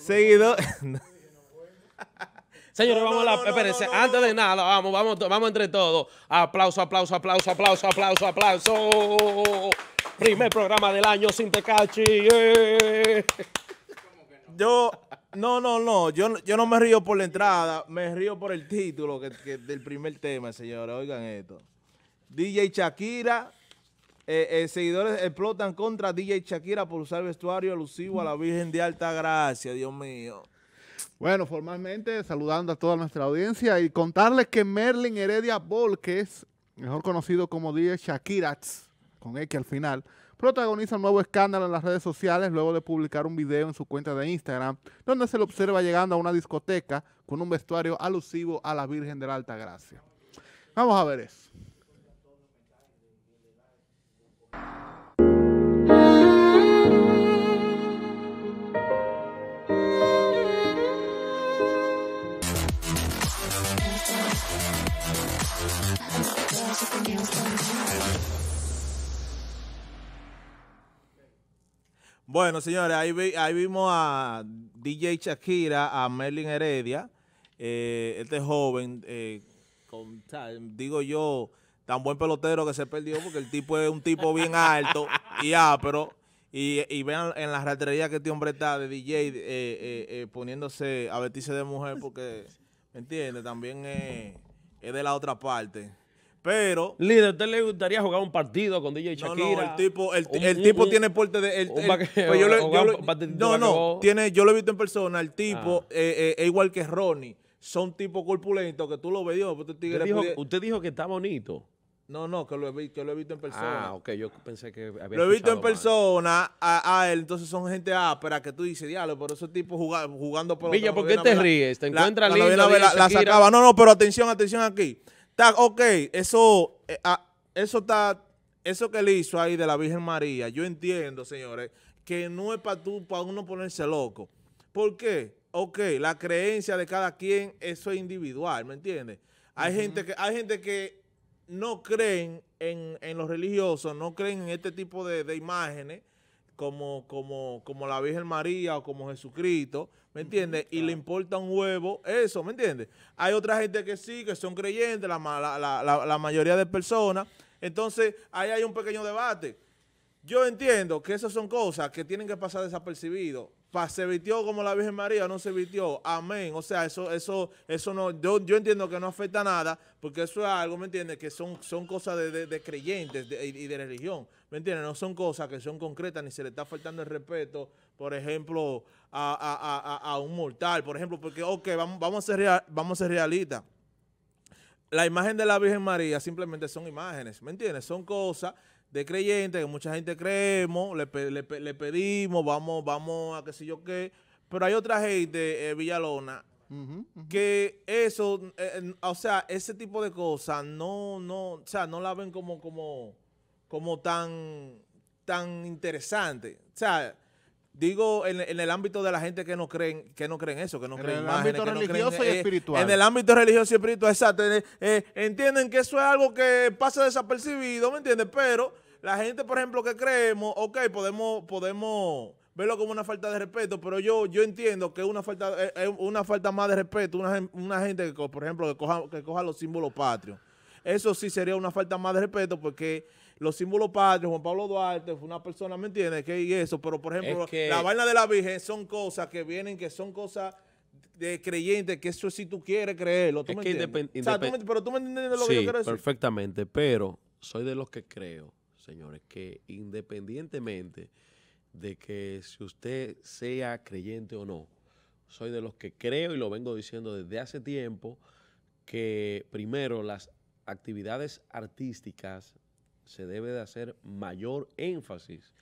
Seguido. Señores, vamos a la. espérense, antes de nada, vamos, vamos, vamos entre todos. Aplauso, aplauso, aplauso, aplauso, aplauso, aplauso. Primer programa del año sin Tecachi. Eh. Yo, no, no, no. Yo, yo no me río por la entrada, me río por el título del primer tema, señores. Oigan esto. DJ Shakira eh, eh, seguidores explotan contra DJ Shakira por usar vestuario alusivo a la Virgen de Alta Gracia, Dios mío. Bueno, formalmente saludando a toda nuestra audiencia y contarles que Merlin Heredia Volquez, mejor conocido como DJ Shakira, con X al final, protagoniza un nuevo escándalo en las redes sociales luego de publicar un video en su cuenta de Instagram, donde se lo observa llegando a una discoteca con un vestuario alusivo a la Virgen de la Alta Gracia. Vamos a ver eso. Bueno, señores, ahí, ahí, vimos a DJ Shakira, a Merlin Heredia, eh, este joven, eh, digo yo, tan buen pelotero que se perdió porque el tipo es un tipo bien alto y pero Y, y vean en la ratería que este hombre está de DJ eh, eh, eh, poniéndose a vestirse de mujer porque, ¿me También es de la otra parte. Pero. Líder, ¿a usted le gustaría jugar un partido con DJ Shakira? el tipo, el, tipo tiene porte de. El, no, no. Tiene, yo lo he visto en persona. El tipo ah. es igual que Ronnie. Son tipos corpulentos que tú lo ves, pues usted dijo que está bonito. No, no, que lo, he, visto en persona. Ah, ok, yo pensé que había Lo he visto en persona a, él, entonces son gente áspera que tú dices, diablo, pero esos tipos jugando, jugando por Villa, ¿por qué te ríes? ¿Te encuentras la, lindo, la, sacaba. No, no, pero atención, atención aquí. Está, ok, eso, eh, eso está, eso que le hizo ahí de la Virgen María, yo entiendo, señores, que no es para tú, para uno ponerse loco. ¿Por qué? Ok, la creencia de cada quien, eso es individual, ¿me entiendes? Hay gente que, hay gente que no creen en, en los religiosos, no creen en este tipo de, imágenes como, como, la Virgen María o como Jesucristo, ¿me entiendes? Y le importa un huevo eso, ¿me entiendes? Hay otra gente que sí, que son creyentes, la, la, mayoría de personas. Entonces, ahí hay un pequeño debate. Yo entiendo que esas son cosas que tienen que pasar desapercibido se vistió como la Virgen María, no se vistió. Amén. O sea, eso, eso, eso no, yo, entiendo que no afecta nada, porque eso es algo, ¿me entiendes? Que son, son cosas de, creyentes y de religión. ¿Me entiendes? No son cosas que son concretas, ni se le está faltando el respeto, por ejemplo, a, un mortal. Por ejemplo, porque, ok, vamos, a ser vamos a ser realistas. La imagen de la Virgen María simplemente son imágenes, ¿me entiendes? Son cosas de creyentes, que mucha gente creemos, le, pedimos, vamos, vamos a qué sé yo qué, pero hay otra gente, de eh, Villalona, que eso, eh, eh, o sea, ese tipo de cosas no, no, o sea, no la ven como, como, como tan, tan interesante. O sea, Digo, en, el ámbito de la gente que no creen, que no creen eso, que no en creen En el ámbito religioso y eh, espiritual. en el ámbito religioso y espiritual, exacto. Eh, eh, entienden que eso es algo que pasa desapercibido, ¿me entiendes? Pero la gente, por ejemplo, que creemos, ok, podemos, podemos verlo como una falta de respeto, pero yo, yo entiendo que una falta, es una falta más de respeto, una, gente que, por ejemplo, que coja, que coja los símbolos patrios. Eso sí sería una falta más de respeto porque los símbolos patrios, Juan Pablo Duarte fue una persona, ¿me entiendes? Que y eso, pero por ejemplo, la vaina de la Virgen son cosas que vienen, que son cosas de creyentes, que eso si tú quieres creerlo, ¿tú me entiendes? pero tú me entiendes lo que yo quiero decir. perfectamente, pero soy de los que creo, señores, que independientemente de que si usted sea creyente o no, soy de los que creo y lo vengo diciendo desde hace tiempo, que primero las actividades artísticas se debe de hacer mayor énfasis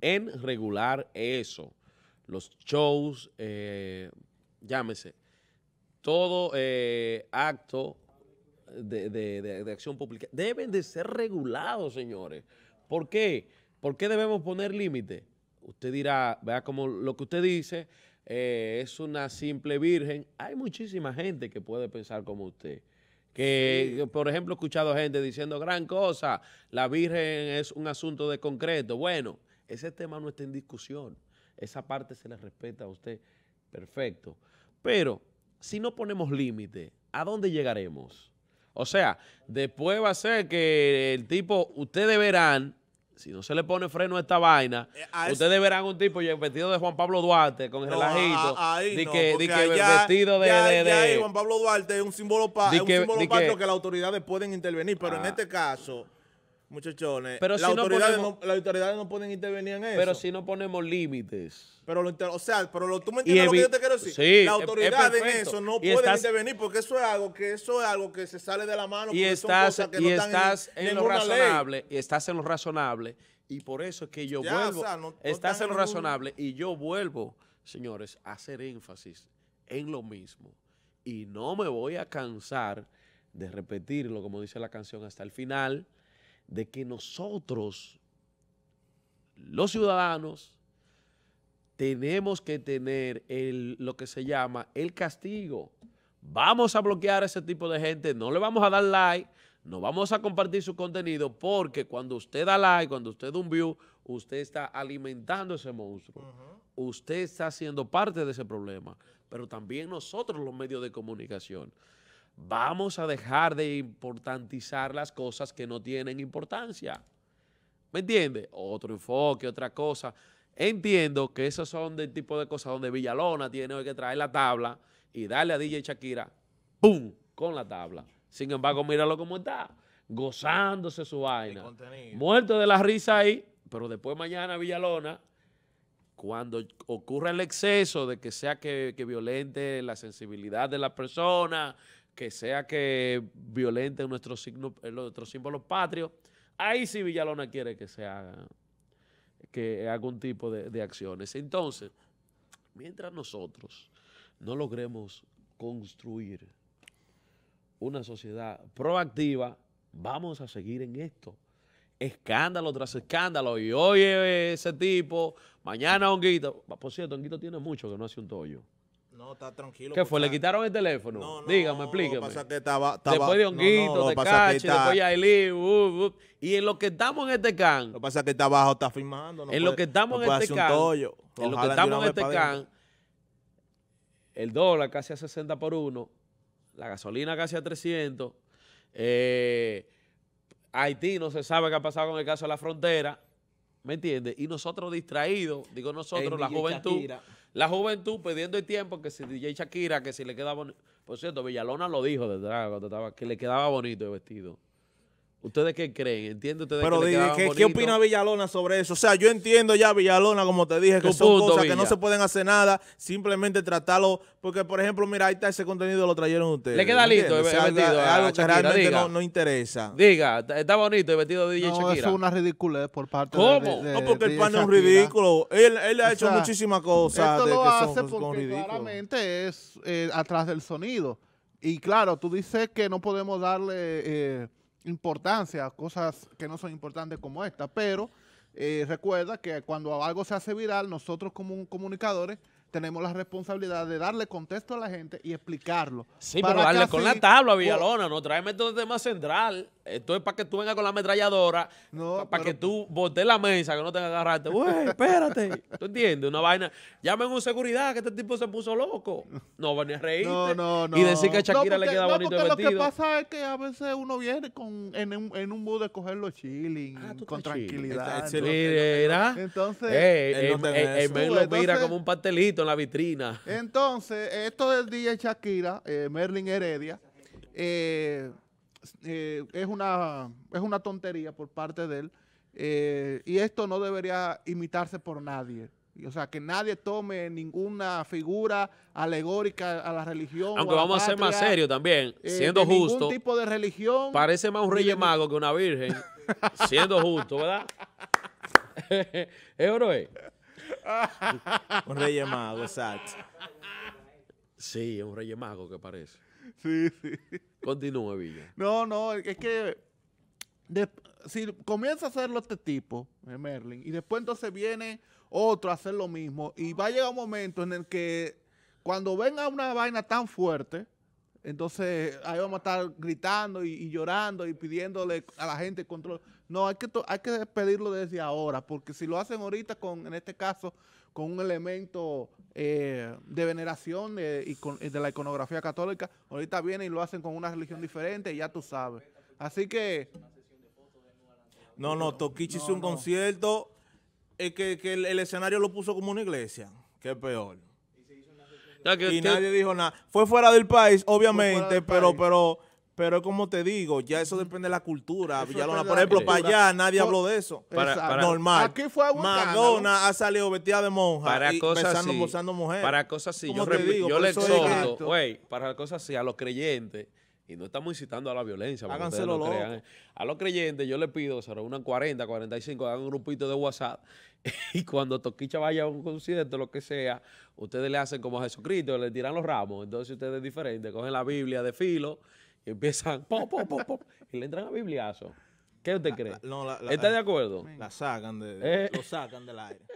en regular eso. Los shows, eh, llámese, todo eh, acto de, acción pública deben de ser regulados, señores. ¿Por qué? ¿Por qué debemos poner límite? Usted dirá, vea como lo que usted dice eh, es una simple virgen. Hay muchísima gente que puede pensar como usted. Que, por ejemplo, he escuchado gente diciendo gran cosa, la Virgen es un asunto de concreto. Bueno, ese tema no está en discusión. Esa parte se le respeta a usted. Perfecto. Pero si no ponemos límite, ¿a dónde llegaremos? O sea, después va a ser que el tipo, ustedes verán si no se le pone freno a esta vaina, eh, ustedes verán un tipo vestido de Juan Pablo Duarte con el relajito. que, vestido de, Juan Pablo Duarte es un símbolo, pa, es un símbolo que, que, las autoridades pueden intervenir, pero en ah. este caso. Muchachones, pero si no las autoridades no pueden intervenir en eso. Pero si no ponemos límites. Pero lo, o sea, pero lo, tú me entiendes lo que yo te quiero decir. la autoridad en eso no puede intervenir porque eso es algo que eso es algo que se sale de la mano. Y estás, son que estás en, lo razonable. Y estás en lo razonable. Y por eso es que yo vuelvo. estás en lo razonable. Y yo vuelvo, señores, a hacer énfasis en lo mismo. Y no me voy a cansar de repetirlo, como dice la canción, hasta el final de que nosotros, los ciudadanos, tenemos que tener lo que se llama el castigo. Vamos a bloquear a ese tipo de gente, no le vamos a dar like, no vamos a compartir su contenido porque cuando usted da like, cuando usted da un view, usted está alimentando ese monstruo. Usted está siendo parte de ese problema, pero también nosotros los medios de comunicación. Vamos a dejar de importantizar las cosas que no tienen importancia. ¿Me entiende? Otro enfoque, otra cosa. Entiendo que esos son del tipo de cosas donde Villalona tiene que traer la tabla y darle a DJ Shakira, ¡pum!, con la tabla. Sin embargo, míralo cómo está, gozándose su vaina. Muerto de la risa ahí, pero después mañana Villalona, cuando ocurra el exceso de que sea que, violente la sensibilidad de la persona, que sea que violenten nuestros, signos, eh, nuestros símbolos patrios, ahí sí Villalona quiere que se haga que algún tipo de, acciones. Entonces, mientras nosotros no logremos construir una sociedad proactiva, vamos a seguir en esto. Escándalo tras escándalo. Y oye ese tipo, mañana Honguito. Por cierto, Honguito tiene mucho que no hace un toyo. No, está tranquilo. ¿Qué fue? ¿Le quitaron el teléfono? Dígame, explíqueme. Estaba, estaba, después de Honguito, de Cachi, después de uh, uh. y en lo que estamos en este can. Lo que pasa que está abajo, está firmando. Este en lo que estamos en este can. En lo que estamos en este can, el dólar casi a 60 por uno, la gasolina casi a 300, eh, Haití no se sabe qué ha pasado con el caso de la frontera, ¿me entiendes? Y nosotros distraídos, digo nosotros, la juventud. La juventud perdiendo el tiempo, que si DJ Shakira, que si le queda bonito. Por cierto, Villalona lo dijo de cuando estaba, que le quedaba bonito el vestido. ¿Ustedes qué creen? ¿Entienden ustedes ¿qué, ¿qué opina Villalona sobre eso? O sea, yo entiendo ya Villalona, como te dije, que son cosas que no se pueden hacer nada, simplemente tratarlo. Porque, por ejemplo, mira, ahí está ese contenido, lo trajeron ustedes. Le queda listo el, vestido. algo que realmente no, interesa. Diga, está bonito el vestido de DJ no, Eso es una ridiculez por parte de. ¿Cómo? no, porque el pan es ridículo. Él, él ha hecho muchísimas cosas. Esto de lo hace son, porque claramente es eh, atrás del sonido. Y claro, tú dices que no podemos darle. Eh, importancia cosas que no son importantes como esta, pero eh, recuerda que cuando algo se hace viral, nosotros como comunicadores tenemos la responsabilidad de darle contexto a la gente y explicarlo. Sí, pero darle con la tabla, Villalona, no tráeme todo el tema central. Esto es para que tú vengas con la ametralladora, no, para que tú voltees la mesa, que no te que agarrarte. Güey, espérate. ¿Tú entiendes? Una vaina. Llamen un seguridad que este tipo se puso loco. No, van a reír. No, no, no. Y decir que a Shakira le queda no, bonito el vestido. Lo que pasa es que a veces uno viene en, un, en mood de coger los chilling, ah, con tranquilidad. Mira, entonces, eh, eh, eh, el él, lo mira como un pastelito en la vitrina. Entonces, esto del DJ Shakira, Merlin Heredia, eh, eh, es, una, es una tontería por parte de él. Eh, y esto no debería imitarse por nadie. O sea, que nadie tome ninguna figura alegórica a la religión. Aunque vamos a ser más serios también, eh, siendo justo. tipo de religión. Parece más un rey mago que una virgen, siendo justo, ¿verdad? ¿Es oro es? un rey mago, exacto. Sí, un rey mago que parece. Sí, sí. Continúa, Villa. No, no, es que si comienza a hacerlo este tipo, eh, Merlin, y después entonces viene otro a hacer lo mismo, y va a llegar un momento en el que cuando venga una vaina tan fuerte, entonces ahí vamos a estar gritando y, y llorando y pidiéndole a la gente control. No, hay que, hay que pedirlo desde ahora, porque si lo hacen ahorita, con, en este caso, con un elemento eh, de veneración de, eh, y con, eh, de la iconografía católica, ahorita vienen y lo hacen con una religión diferente, y ya tú sabes. Así que... No, no, Tokichi hizo un concierto que, el, escenario lo puso como una iglesia, que es peor. Y, nadie dijo nada. Fue fuera del país, obviamente, pero... pero pero como te digo, ya eso depende de la cultura. por ejemplo, para allá nadie habló de eso. Para, Normal. Aquí fue Madonna ha salido vestida de monja para cosas Para cosas así, yo, le exhorto, güey, para cosas así, a los creyentes, y no estamos incitando a la violencia, no crean. ¿eh? A los creyentes yo les pido, se reúnan 40, 45, hagan un grupito de WhatsApp y cuando Toquicha vaya a un concierto, lo que sea, ustedes le hacen como a Jesucristo, le tiran los ramos. Entonces ustedes diferentes, cogen la Biblia de filo y empiezan, pop, pop, pop, y le entran a bibliazo. ¿Qué usted cree? ¿Está de acuerdo? La sacan de, eh. lo sacan del aire.